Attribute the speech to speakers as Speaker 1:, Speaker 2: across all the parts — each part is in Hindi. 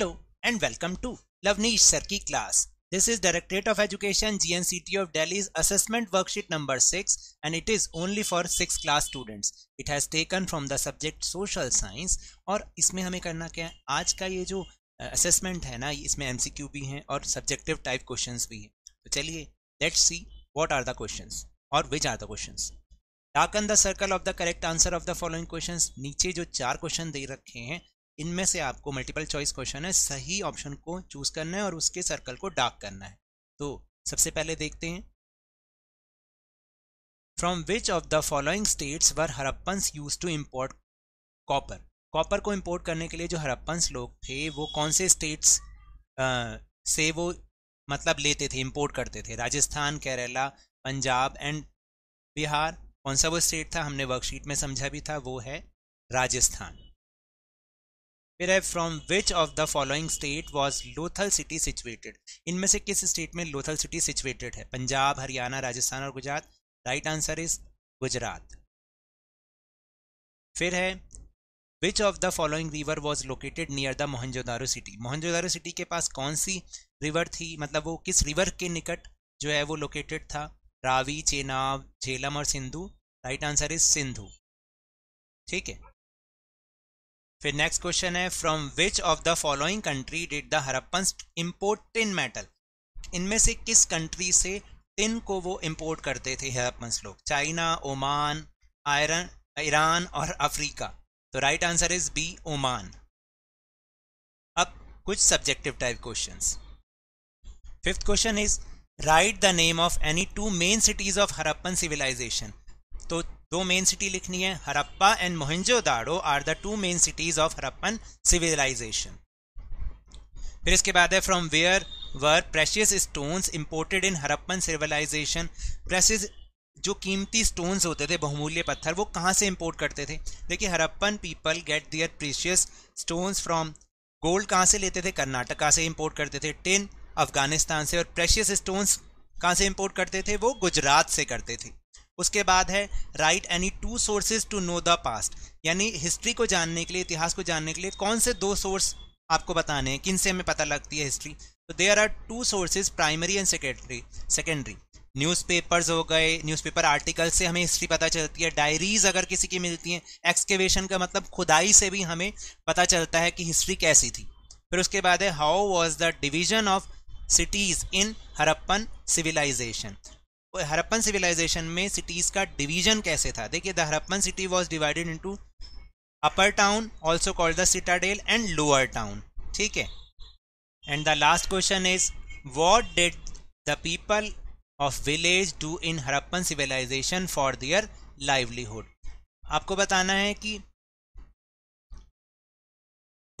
Speaker 1: hello and welcome to Lavneesh sir की class this is directorate of education G N C T of Delhi's assessment worksheet number six and it is only for six class students it has taken from the subject social science और इसमें हमें करना क्या है आज का ये जो असेसमेंट है ना इसमें एम सी क्यू भी हैं और सब्जेक्टिव टाइप क्वेश्चन भी हैं तो चलिए let see what are the question और which are the question dark the circle of the correct answer of the following question नीचे जो चार क्वेश्चन दे रखे हैं इनमें से आपको मल्टीपल चॉइस क्वेश्चन है सही ऑप्शन को चूज करना है और उसके सर्कल को डार्क करना है तो सबसे पहले देखते हैं from which of the following states were Harappans use to import copper copper को इम्पोर्ट करने के लिए जो हरप्पन्स लोग थे वो कौन से स्टेट्स से वो मतलब लेते थे इम्पोर्ट करते थे राजस्थान केरला पंजाब एंड बिहार कौन सा वो स्टेट था हमने वर्कशीट में समझा भी था वो है राजस्थान है from which of the following state was Lothal city situated इनमें से किस स्टेट में लोथल सिटी सिचुएटेड है पंजाब हरियाणा राजस्थान और Gujarat right answer is Gujarat फिर है which of the following river was located near the Mohenjodaro city Mohenjodaro city के पास कौन सी रिवर थी मतलब वो किस रिवर के निकट जो है वो लोकेटेड था रावी चेनाब झेलम और Sindhu right answer is Sindhu ठीक है फिर नेक्स्ट क्वेश्चन है from which of the following country did the Harappan import tin metal इनमें से किस कंट्री से टिन को वो इम्पोर्ट करते थे हरप्पन लोग चाइना ओमान आयरन ईरान और अफ्रीका तो right answer is B Oman अब कुछ subjective type questions fifth question is right the name of any two main cities of Harappan civilisation तो दो मेन सिटी लिखनी है Harappa and Mohenjodaro are the two main cities of Harappan civilisation फिर इसके बाद है from where were precious stones imported in Harappan civilisation precious जो कीमती स्टोन्स होते थे बहुमूल्य पत्थर वो कहाँ से इम्पोर्ट करते थे देखिए Harappan people get their precious stones from gold कहाँ से लेते थे कर्नाटका से इम्पोर्ट करते थे टिन अफगानिस्तान से और प्रेशियस स्टोन्स कहाँ से इम्पोर्ट करते थे वो गुजरात से करते थे उसके बाद है right any two sources to know the past यानी हिस्ट्री को जानने के लिए इतिहास को जानने के लिए कौन से दो सोर्स आपको बताने हैं किन से हमें पता लगती है हिस्ट्री तो there are two sources primary and secondary secondary newspapers हो गए न्यूज़पेपर आर्टिकल से हमें हिस्ट्री पता चलती है डायरीज अगर किसी की मिलती हैं एक्सकेवेशन का मतलब खुदाई से भी हमें पता चलता है कि हिस्ट्री कैसी थी फिर उसके बाद है how was the division of cities in Harappan civilisation Harappan civilisation में सिटीज़ का डिवीजन कैसे था देखिए the Harappan city was divided into upper town also called the citadel and lower town ठीक है and the last question is what did the people of village do in Harappan civilisation for their livelihood आपको बताना है कि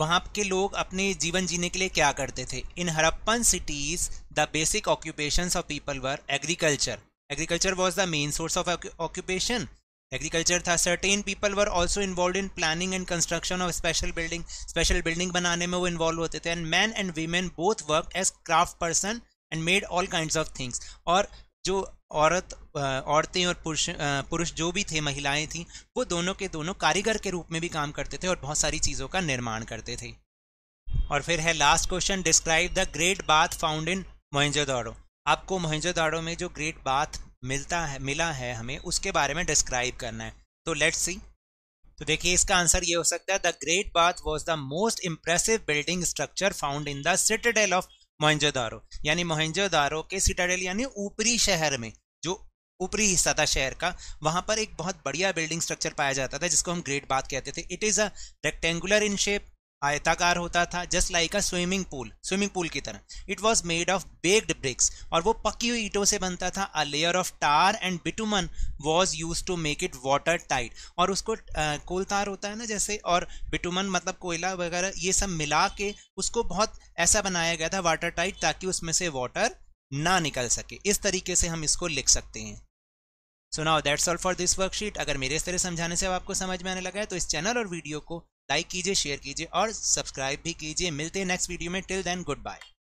Speaker 1: वहाँ के लोग अपने जीवन जीने के लिए क्या करते थे in Harappan cities the basic occupation of people were agriculture agriculture was the main source of occupation agriculture था certain people were also involve in planning and construction of special building special building बनाने में वो इन्वॉल्व होते थे and man and women both work as craft person and made all kind of things और जो औरत औरतें और पुरुष पुरुष जो भी थे महिलाएं थीं वो दोनों के दोनों कारीगर के रूप में भी काम करते थे और बहुत सारी चीज़ों का निर्माण करते थे और फिर है last question describe the great bath found in Mohenjodaro आपको दौड़ो में जो ग्रेट बाथ मिलता है मिला है हमें उसके बारे में डिस्क्राइब करना है तो लेट्स सी तो देखिए इसका आंसर ये हो सकता है the great bath was the most impressive building structure found in the citadel of Mohenjodaro यानी मोहनजोदारो के सिटाडेल यानी ऊपरी शहर में जो ऊपरी हिस्सा था शहर का वहां पर एक बहुत बढ़िया बिल्डिंग स्ट्रक्चर पाया जाता था जिसको हम ग्रेट बात कहते थे it is a rectangular in shape आयताकार होता था just like a swimming pool swimming pool की तरह it was made of baked bricks और वो पकी हुई ईटों से बनता था a layer of tar and bitumen was use to make it water tight और उसको कोल तार होता है ना जैसे और बिटुमन मतलब कोयला वगैरह ये सब मिला के उसको बहुत ऐसा बनाया गया था वाटर टाइट ताकि उसमें से वाटर ना निकल सके इस तरीके से हम इसको लिख सकते हैं so now that's all for this worksheet अगर मेरे इस तरह समझाने से आपको समझ में आने लगा है तो इस चैनल और वीडियो को लाइक कीजिए शेयर कीजिए और सब्सक्राइब भी कीजिए मिलते हैं नेक्स्ट वीडियो में टिल देन गुड बाय